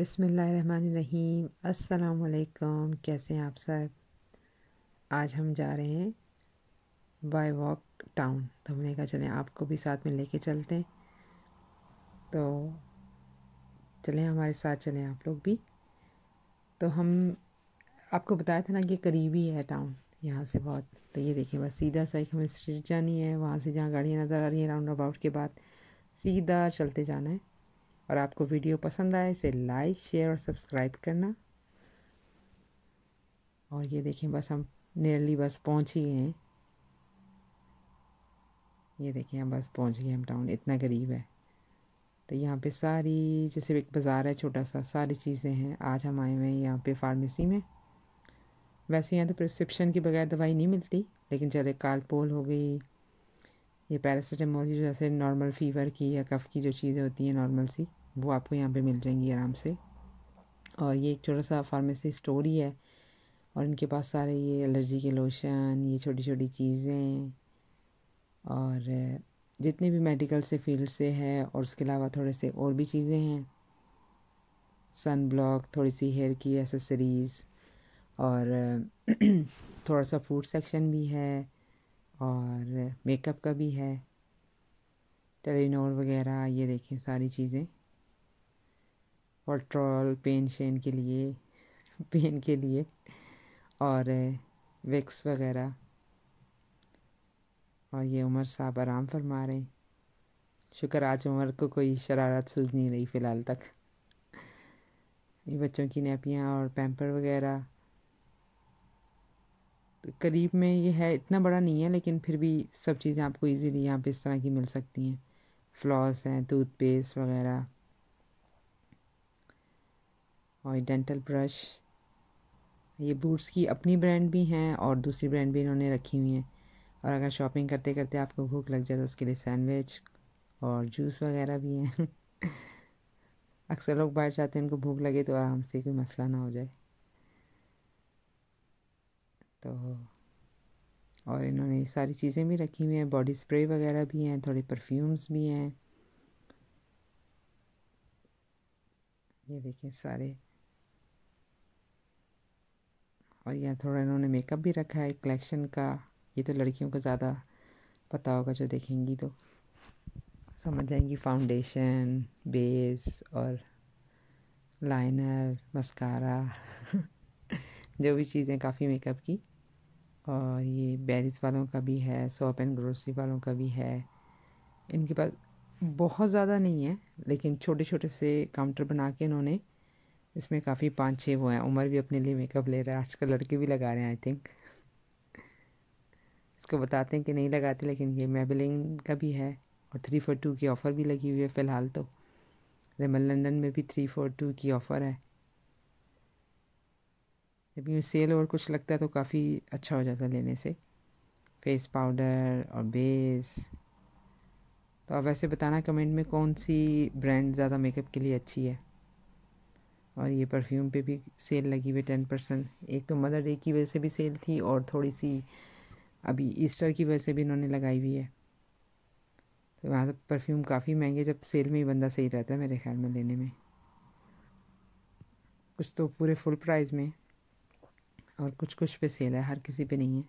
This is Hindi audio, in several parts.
बिसमीम असलकम कैसे हैं आप सब आज हम जा रहे हैं बाय वॉक टाउन तो हमने कहा चलें आपको भी साथ में लेके चलते हैं तो चलें हमारे साथ चलें आप लोग भी तो हम आपको बताया था ना कि करीबी है टाउन यहाँ से बहुत तो ये देखिए बस सीधा सा एक हमें स्ट्रीट जानी है वहाँ से जहाँ गाड़ियाँ नज़र आ रही हैं राउंड अबाउट के बाद सीधा चलते जाना है और आपको वीडियो पसंद आए इसे लाइक शेयर और सब्सक्राइब करना और ये देखें बस हम नियरली बस पहुंच ही गए हैं ये देखें हम बस पहुंच गए हम टाउन इतना गरीब है तो यहाँ पे सारी जैसे एक बाज़ार है छोटा सा सारी चीज़ें हैं आज हम आए हुए हैं यहाँ पे फार्मेसी में वैसे यहाँ तो प्रिस्क्रिप्शन के बगैर दवाई नहीं मिलती लेकिन जैसे कालपोल हो गई ये पैरासीटामोल जैसे नॉर्मल फ़ीवर की या कफ़ की जो चीज़ें होती हैं नॉर्मल सी वो आपको यहाँ पे मिल जाएंगी आराम से और ये एक छोटा सा फार्मेसी स्टोर ही है और इनके पास सारे ये एलर्जी के लोशन ये छोटी छोटी चीज़ें और जितने भी मेडिकल से फील्ड से है और उसके अलावा थोड़े से और भी चीज़ें हैं सन ब्लॉक थोड़ी सी हेयर की एसेसरीज़ और थोड़ा सा फूड सेक्शन भी है और मेकअप का भी है टेलीनोर वगैरह ये देखें सारी चीज़ें और ट्रॉल पेन शेन के लिए पेन के लिए और विक्स वगैरह और ये उमर साहब आराम फरमा रहे हैं शुक्र आज उमर को कोई शरारत सूझ नहीं रही फ़िलहाल तक ये बच्चों की नैपियाँ और पैम्पर वगैरह करीब में ये है इतना बड़ा नहीं है लेकिन फिर भी सब चीज़ें आपको इजीली यहाँ पे इस तरह की मिल सकती हैं फ्लॉस हैं टूथपेस्ट वगैरह और डेंटल ब्रश ये बूट्स की अपनी ब्रांड भी हैं और दूसरी ब्रांड भी इन्होंने रखी हुई हैं और अगर शॉपिंग करते करते आपको भूख लग जाए तो उसके लिए सैंडविच और जूस वगैरह भी हैं अक्सर लोग बाहर जाते हैं उनको भूख लगे तो आराम से कोई मसला ना हो जाए तो और इन्होंने ये सारी चीज़ें भी रखी हुई हैं बॉडी स्प्रे वगैरह भी हैं थोड़े परफ्यूम्स भी हैं ये देखिए सारे और यहाँ थोड़ा इन्होंने मेकअप भी रखा है कलेक्शन का ये तो लड़कियों को ज़्यादा पता होगा जो देखेंगी तो समझ जाएंगी फाउंडेशन बेस और लाइनर मस्कारा जो भी चीज़ें काफ़ी मेकअप की और ये बेरिस वालों का भी है सॉप एंड ग्रोसरी वालों का भी है इनके पास बहुत ज़्यादा नहीं है लेकिन छोटे छोटे से काउंटर बना के इन्होंने इसमें काफ़ी पाँच छः वो हैं उमर भी अपने लिए मेकअप ले रहा है आजकल लड़के भी लगा रहे हैं आई थिंक इसको बताते हैं कि नहीं लगाते लेकिन ये मेबलिन का भी है और थ्री फोर टू की ऑफ़र भी लगी हुई है फ़िलहाल तो रेमल लंदन में भी थ्री फोर टू की ऑफ़र है जब यूँ सेल और कुछ लगता है तो काफ़ी अच्छा हो जाता लेने से फेस पाउडर और बेस तो आप वैसे बताना कमेंट में कौन सी ब्रांड ज़्यादा मेकअप के लिए अच्छी है और ये परफ्यूम पे भी सेल लगी हुई टेन परसेंट एक तो मदर डे की वजह से भी सेल थी और थोड़ी सी अभी ईस्टर की वजह से भी इन्होंने लगाई हुई है तो वहाँ तो परफ्यूम काफ़ी महंगे जब सेल में ही बंदा सही रहता है मेरे ख्याल में लेने में कुछ तो पूरे फुल प्राइस में और कुछ कुछ पे सेल है हर किसी पे नहीं है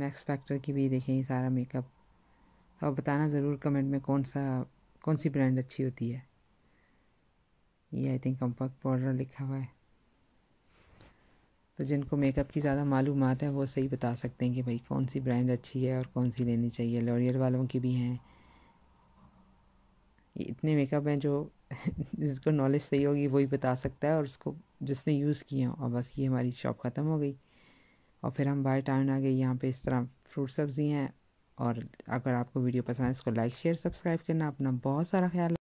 मैक्स फैक्टर की भी देखें सारा मेकअप तो और बताना ज़रूर कमेंट में कौन सा कौन सी ब्रांड अच्छी होती है ये आई थिंक कम्पक्ट पाउडर लिखा हुआ है तो जिनको मेकअप की ज़्यादा मालूम है वो सही बता सकते हैं कि भाई कौन सी ब्रांड अच्छी है और कौन सी लेनी चाहिए लॉरियल वालों की भी हैं इतने मेकअप हैं जो जिसको नॉलेज सही होगी वही बता सकता है और उसको जिसने यूज़ किए और बस ये हमारी शॉप ख़त्म हो गई और फिर हम बाय टाउन आ गए यहाँ पे इस तरह फ्रूट सब्ज़ी हैं और अगर आपको वीडियो पसंद है इसको लाइक शेयर सब्सक्राइब करना अपना बहुत सारा ख्याल